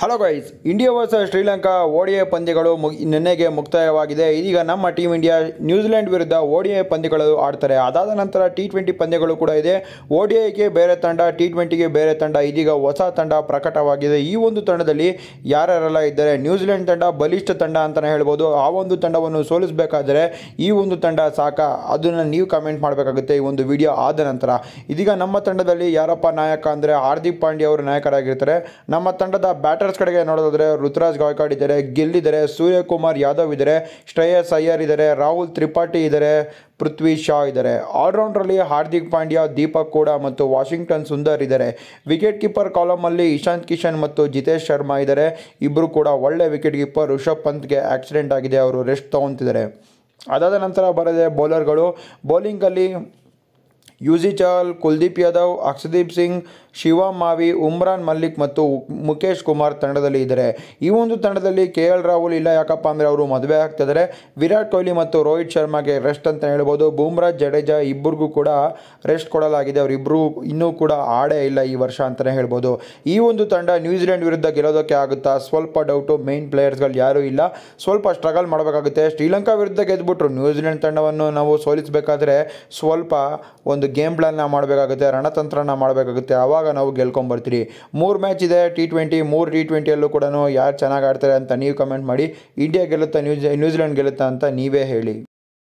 hello guys India versus Sri Lanka ODI ಪಂದ್ಯಗಳು ನಿನ್ನೆಗೆ ಮುಕ್ತಾಯವಾಗಿದೆ ಇದೀಗ ನಮ್ಮ ಟೀಮ್ ಇಂಡಿಯಾ ನ್ಯೂಜಿಲೆಂಡ್ ವಿರುದ್ಧ ಓಡಿಐ ಪಂದ್ಯಗಳು ಆಡ್ತಾರೆ ಅದಾದ ನಂತರ ಟಿ ಟ್ವೆಂಟಿ ಪಂದ್ಯಗಳು ಕೂಡ ಇದೆ ಐಗೆ ಬೇರೆ ತಂಡ ಟಿ ಟ್ವೆಂಟಿಗೆ ಬೇರೆ ತಂಡ ಇದೀಗ ಹೊಸ ತಂಡ ಪ್ರಕಟವಾಗಿದೆ ಈ ಒಂದು ತಂಡದಲ್ಲಿ ಯಾರ್ಯಾರೆಲ್ಲ ಇದ್ದಾರೆ ನ್ಯೂಜಿಲೆಂಡ್ ತಂಡ ಬಲಿಷ್ಠ ತಂಡ ಅಂತಲೇ ಹೇಳ್ಬೋದು ಆ ಒಂದು ತಂಡವನ್ನು ಸೋಲಿಸಬೇಕಾದರೆ ಈ ಒಂದು ತಂಡ ಸಾಕ ಅದನ್ನು ನೀವು ಕಮೆಂಟ್ ಮಾಡಬೇಕಾಗುತ್ತೆ ಈ ಒಂದು ವಿಡಿಯೋ ಆದ ನಂತರ ಇದೀಗ ನಮ್ಮ ತಂಡದಲ್ಲಿ ಯಾರಪ್ಪ ನಾಯಕ ಅಂದರೆ ಹಾರ್ದಿಕ್ ಪಾಂಡ್ಯ ಅವರು ನಾಯಕರಾಗಿರ್ತಾರೆ ನಮ್ಮ ತಂಡದ ಬ್ಯಾಟರ್ ಕಡೆಗೆ ನೋಡೋದಾದ್ರೆ ಋತುರಾಜ್ ಗಾಯ್ಕಾಡ್ ಇದ್ದಾರೆ ಗಿಲ್ ಇದ್ದಾರೆ ಸೂರ್ಯಕುಮಾರ್ ಯಾದವ್ ಇದ್ದಾರೆ ಶ್ರೇಯಸ್ ಅಯ್ಯರ್ ಇದ್ದಾರೆ ರಾಹುಲ್ ತ್ರಿಪಾಠಿ ಇದ್ದಾರೆ ಪೃಥ್ವಿ ಶಾ ಇದ್ದಾರೆ ಆಲ್ರೌಂಡ್ರಲ್ಲಿ ಹಾರ್ದಿಕ್ ಪಾಂಡ್ಯ ದೀಪಕ್ ಕೂಡ ಮತ್ತು ವಾಷಿಂಗ್ಟನ್ ಸುಂದರ್ ಇದ್ದಾರೆ ವಿಕೆಟ್ ಕೀಪರ್ ಕಾಲಮಲ್ಲಿ ಇಶಾಂತ್ ಕಿಶನ್ ಮತ್ತು ಜಿತೇಶ್ ಶರ್ಮಾ ಇದ್ದಾರೆ ಇಬ್ಬರು ಕೂಡ ಒಳ್ಳೆ ವಿಕೆಟ್ ಕೀಪರ್ ಋಷಭ್ ಪಂತ್ಗೆ ಆಕ್ಸಿಡೆಂಟ್ ಆಗಿದೆ ಅವರು ರೆಸ್ಟ್ ತೊಗೊತಿದ್ದಾರೆ ಅದಾದ ನಂತರ ಬರೋದೆ ಬೌಲರ್ಗಳು ಬೌಲಿಂಗಲ್ಲಿ ಯುಜಿ ಚಹಲ್ ಕುಲ್ದೀಪ್ ಯಾದವ್ ಅಕ್ಷದೀಪ್ ಸಿಂಗ್ ಶಿವ ಮಾವಿ ಉಮ್ರಾನ್ ಮಲ್ಲಿಕ್ ಮತ್ತು ಮುಖೇಶ್ ಕುಮಾರ್ ತಂಡದಲ್ಲಿ ಇದ್ದಾರೆ ಈ ಒಂದು ತಂಡದಲ್ಲಿ ಕೆ ಎಲ್ ರಾಹುಲ್ ಇಲ್ಲ ಯಾಕಪ್ಪ ಅಂದರೆ ಅವರು ಮದುವೆ ಆಗ್ತಿದ್ದಾರೆ ವಿರಾಟ್ ಕೊಹ್ಲಿ ಮತ್ತು ರೋಹಿತ್ ಶರ್ಮಾಗೆ ರೆಸ್ಟ್ ಅಂತ ಹೇಳ್ಬೋದು ಬೂಮ್ರಾ ಜಡೇಜಾ ಇಬ್ಬರಿಗೂ ಕೂಡ ರೆಸ್ಟ್ ಕೊಡಲಾಗಿದೆ ಅವರಿಬ್ಬರು ಇನ್ನೂ ಕೂಡ ಆಡೇ ಇಲ್ಲ ಈ ವರ್ಷ ಅಂತಲೇ ಹೇಳ್ಬೋದು ಈ ಒಂದು ತಂಡ ನ್ಯೂಜಿಲೆಂಡ್ ವಿರುದ್ಧ ಗೆಲ್ಲೋದಕ್ಕೆ ಆಗುತ್ತಾ ಸ್ವಲ್ಪ ಡೌಟು ಮೇನ್ ಪ್ಲೇಯರ್ಸ್ಗಳು ಯಾರೂ ಇಲ್ಲ ಸ್ವಲ್ಪ ಸ್ಟ್ರಗಲ್ ಮಾಡಬೇಕಾಗುತ್ತೆ ಶ್ರೀಲಂಕಾ ವಿರುದ್ಧ ಗೆದ್ದುಬಿಟ್ರು ನ್ಯೂಜಿಲೆಂಡ್ ತಂಡವನ್ನು ನಾವು ಸೋಲಿಸಬೇಕಾದ್ರೆ ಸ್ವಲ್ಪ ಒಂದು ಗೇಮ್ ಪ್ಲಾನ್ನ ಮಾಡಬೇಕಾಗುತ್ತೆ ರಣತಂತ್ರನ ಮಾಡಬೇಕಾಗುತ್ತೆ ಆವಾಗ ಅವಾಗ ನಾವು ಗೆಲ್ಕೊಂಬರ್ತೀರಿ ಮೂರು ಮ್ಯಾಚ್ ಇದೆ ಟಿ ಟ್ವೆಂಟಿ ಮೂರು ಟಿ ಟ್ವೆಂಟಿಯಲ್ಲೂ ಕೂಡ ಯಾರು ಚೆನ್ನಾಗಿ ಆಡ್ತಾರೆ ಅಂತ ನೀವು ಕಮೆಂಟ್ ಮಾಡಿ ಇಂಡಿಯಾ ಗೆಲ್ಲುತ್ತಾ ನ್ಯೂಜಿ ನ್ಯೂಜಿಲೆಂಡ್ ಗೆಲ್ಲುತ್ತಾ ಅಂತ ನೀವೇ ಹೇಳಿ